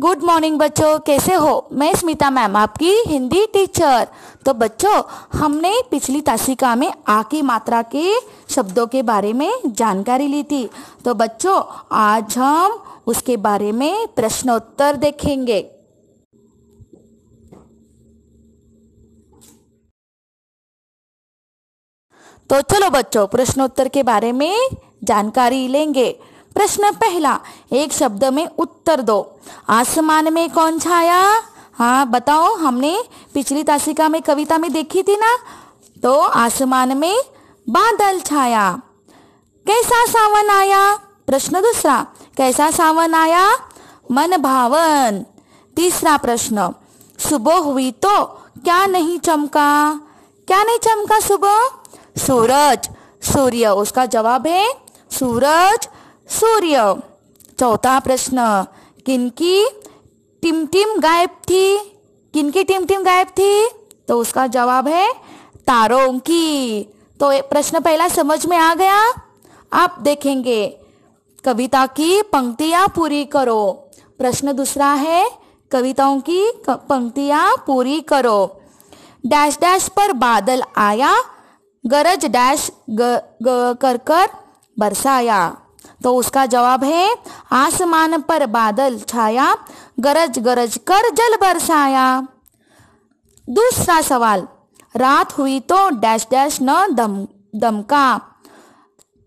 good morning बच्चों कैसे हो मैं स्मिता मैम आपकी हिंदी टीचर तो बच्चों हमने पिछली तासिका में आ की मात्रा के शब्दों के बारे में जानकारी ली थी तो बच्चों आज हम उसके बारे में प्रश्नोत्तर देखेंगे तो चलो बच्चों प्रश्नोत्तर के बारे में जानकारी लेंगे प्रश्न पहला एक शब्द में उत्तर दो आसमान में कौन छाया हाँ बताओ हमने पिछली तासिका में कविता में देखी थी ना तो आसमान में बादल छाया कैसा सावन आया प्रश्न दूसरा कैसा सावन आया मन भावन तीसरा प्रश्न सुबह हुई तो क्या नहीं चमका क्या नहीं चमका सुबह सूरज सूर्य उसका जवाब है सूरज सूर्य चौथा प्रश्न किनकी टिमटिम गायब थी किनकी टिमटिम गायब थी तो उसका जवाब है तारों की तो प्रश्न पहला समझ में आ गया आप देखेंगे कविता की पंक्तियां पूरी करो प्रश्न दूसरा है कविताओं की पंक्तियां पूरी करो डैश डैश पर बादल आया गरज डैश ग, ग, कर कर बरसाया तो उसका जवाब है आसमान पर बादल छाया गरज गरज कर जल बरसाया दूसरा सवाल रात हुई तो डैश डैश न दम दमका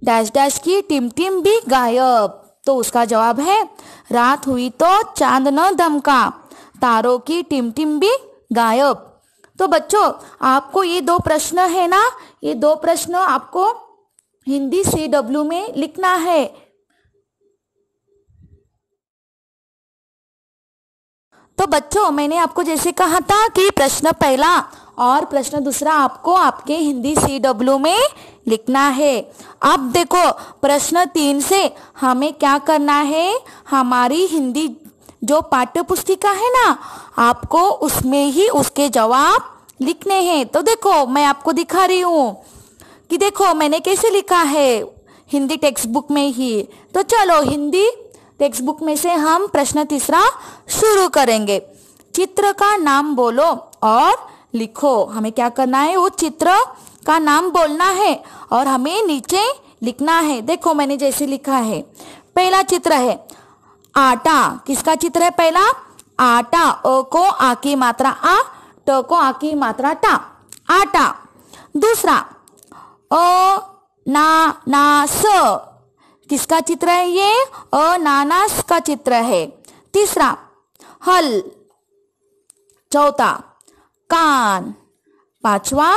डैश डैश की टिम टिम भी गायब तो उसका जवाब है रात हुई तो चांद न दमका तारों की टिम टिम भी गायब तो बच्चों आपको ये दो प्रश्न है ना ये दो प्रश्न आपको हिंदी सी डब्ल्यू में लिखना है तो बच्चों मैंने आपको जैसे कहा था कि प्रश्न पहला और प्रश्न दूसरा आपको आपके हिंदी सी डब्ल्यू में लिखना है अब देखो प्रश्न तीन से हमें क्या करना है हमारी हिंदी जो पाठ्य पुस्तिका है ना आपको उसमें ही उसके जवाब लिखने हैं तो देखो मैं आपको दिखा रही हूँ कि देखो मैंने कैसे लिखा है हिंदी टेक्स्ट बुक में ही तो चलो हिंदी टेक्स्ट बुक में से हम प्रश्न तीसरा शुरू करेंगे चित्र का नाम बोलो और लिखो हमें क्या करना है वो चित्र का नाम बोलना है और हमें नीचे लिखना है देखो मैंने जैसे लिखा है पहला चित्र है आटा किसका चित्र है पहला आटा अ को आ की मात्रा आ ट तो को आ की मात्रा टा आटा दूसरा अ ना ना स किसका चित्र है ये अनानास का चित्र है तीसरा हल चौथा कान पांचवा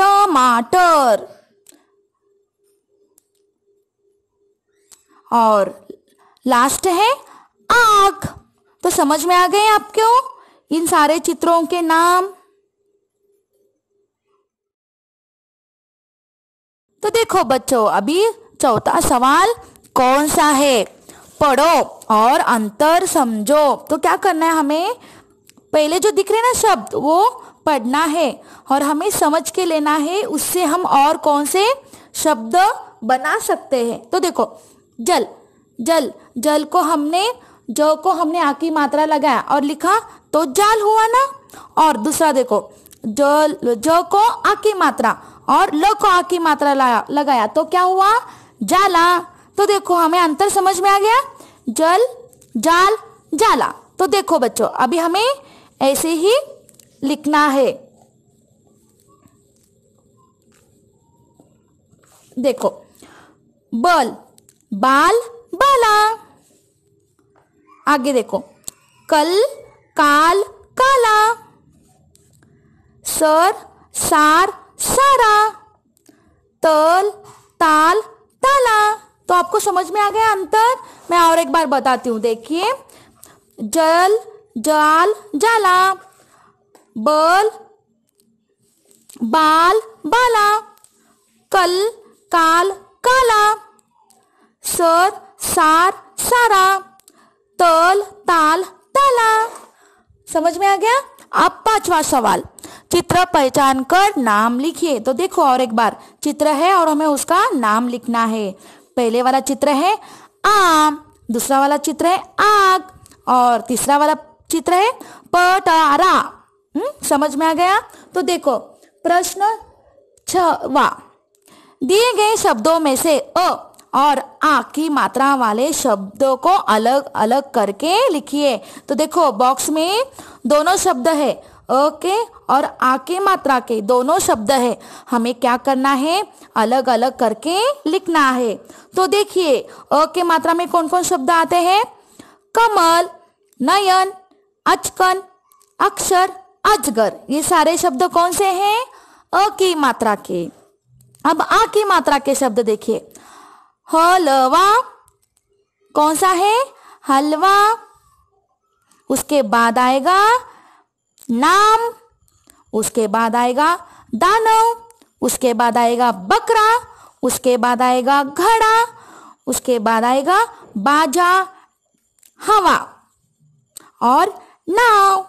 टमाटर और लास्ट है आग तो समझ में आ गए क्यों इन सारे चित्रों के नाम तो देखो बच्चों अभी चौथा सवाल कौन सा है पढ़ो और अंतर समझो तो क्या करना है हमें पहले जो दिख रहे ना शब्द वो पढ़ना है और हमें समझ के लेना है उससे हम और कौन से शब्द बना सकते हैं तो देखो जल जल जल को हमने ज को हमने आ की मात्रा लगाया और लिखा तो जाल हुआ ना और दूसरा देखो जल ज को आ की मात्रा और ल को आ की मात्रा लगाया तो क्या हुआ जाला तो देखो हमें अंतर समझ में आ गया जल जाल जाला तो देखो बच्चों अभी हमें ऐसे ही लिखना है देखो बल बाल बाला आगे देखो कल काल काला सर सार सारा तल ताल ताला तो आपको समझ में आ गया अंतर मैं और एक बार बताती हूँ देखिए जल जाल जाला बल बाल बाला कल काल काला सर सार सारा तल ताल ताला समझ में आ गया अब पांचवा सवाल चित्र पहचान कर नाम लिखिए तो देखो और एक बार चित्र है और हमें उसका नाम लिखना है पहले वाला चित्र है आम दूसरा वाला चित्र है आग और तीसरा वाला चित्र है पटारा हम्म, समझ में आ गया तो देखो प्रश्न छवा दिए गए शब्दों में से अ और आ की मात्रा वाले शब्दों को अलग अलग करके लिखिए तो देखो बॉक्स में दोनों शब्द है अ के और आ के मात्रा के दोनों शब्द है हमें क्या करना है अलग अलग करके लिखना है तो देखिए अ के मात्रा में कौन कौन शब्द आते हैं कमल नयन अचकन अक्षर अजगर ये सारे शब्द कौन से हैं अ की मात्रा के अब आ की मात्रा के शब्द देखिए हलवा कौन सा है हलवा उसके बाद आएगा नाम उसके बाद आएगा दानव उसके बाद आएगा बकरा उसके बाद आएगा घड़ा उसके बाद आएगा बाजा हवा और नाव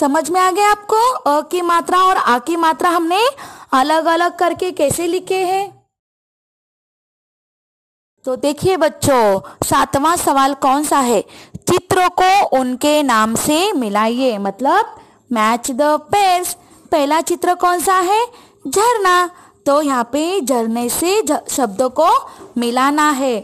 समझ में आ गया आपको अ की मात्रा और आ की मात्रा हमने अलग अलग करके कैसे लिखे हैं तो देखिए बच्चों सातवां सवाल कौन सा है चित्रों को उनके नाम से मिलाइए मतलब मैच द पेयर्स पहला चित्र कौन सा है झरना तो यहाँ पे झरने से शब्दों को मिलाना है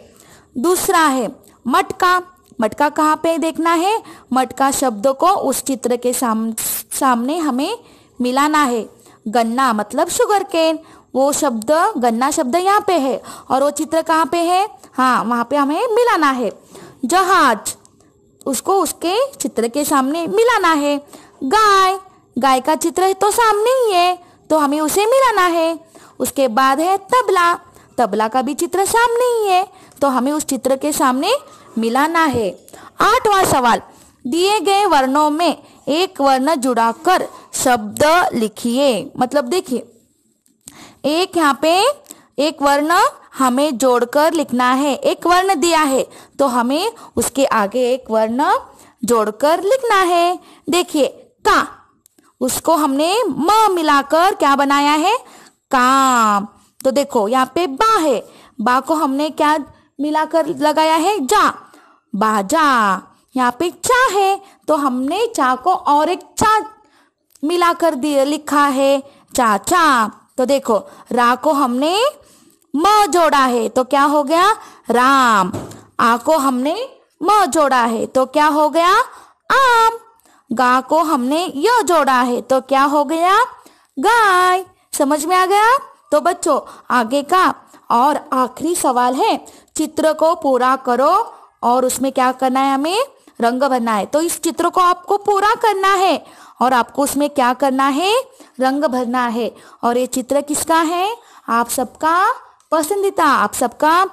दूसरा है मटका मटका कहाँ पे देखना है मटका शब्दों को उस चित्र के साम, सामने हमें मिलाना है गन्ना मतलब शुगर केन वो शब्द गन्ना शब्द यहाँ पे है और वो चित्र कहाँ पे है हाँ वहाँ पे हमें मिलाना है जहाज उसको उसके चित्र के सामने मिलाना है गाय गाय का चित्र तो सामने ही है तो हमें उसे मिलाना है उसके बाद है तबला तबला का भी चित्र सामने ही है तो हमें उस चित्र के सामने मिलाना है आठवां सवाल दिए गए वर्णों में एक वर्ण जुड़ाकर शब्द लिखिए मतलब देखिए एक यहाँ पे एक वर्ण हमें जोड़कर लिखना है एक वर्ण दिया है तो हमें उसके आगे एक वर्ण जोड़कर लिखना है देखिए का उसको हमने म मिलाकर क्या बनाया है काम तो देखो यहाँ पे बा है बा को हमने क्या मिलाकर लगाया है जा बाजा यहाँ पे चा है तो हमने चा को और एक चा मिलाकर दिया लिखा है चाचा तो देखो रा को हमने म जोड़ा है तो क्या हो गया राम आ को हमने म जोड़ा है तो क्या हो गया आम गा को हमने य जोड़ा है तो क्या हो गया गाय समझ में आ गया तो बच्चों आगे का और आखिरी सवाल है चित्र को पूरा करो और उसमें क्या करना है हमें रंग भरना है तो इस चित्र को आपको पूरा करना है और आपको उसमें क्या करना है रंग भरना है और ये चित्र किसका है आप सबका पसंदीदा आप सबका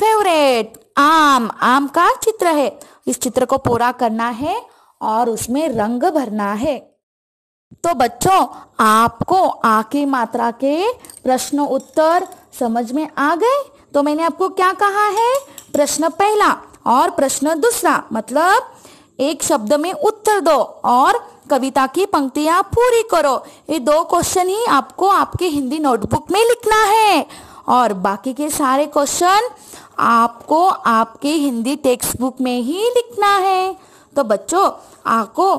फेवरेट आम आम का चित्र है इस चित्र को पूरा करना है और उसमें रंग भरना है तो बच्चों आपको आ की मात्रा के प्रश्न उत्तर समझ में आ गए तो मैंने आपको क्या कहा है प्रश्न पहला और प्रश्न दूसरा मतलब एक शब्द में उत्तर दो और कविता की पंक्तियां पूरी करो ये दो क्वेश्चन ही आपको आपके हिंदी नोटबुक में लिखना है और बाकी के सारे क्वेश्चन आपको आपके हिंदी टेक्स्ट बुक में ही लिखना है तो बच्चों आ को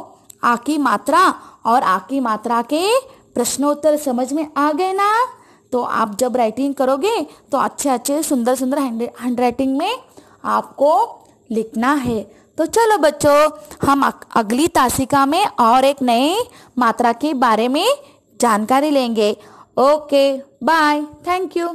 आ की मात्रा और आ की मात्रा के प्रश्नोत्तर समझ में आ गए ना तो आप जब राइटिंग करोगे तो अच्छे अच्छे सुंदर सुंदर हैंड राइटिंग में आपको लिखना है तो चलो बच्चों हम अगली तासिका में और एक नए मात्रा के बारे में जानकारी लेंगे ओके बाय थैंक यू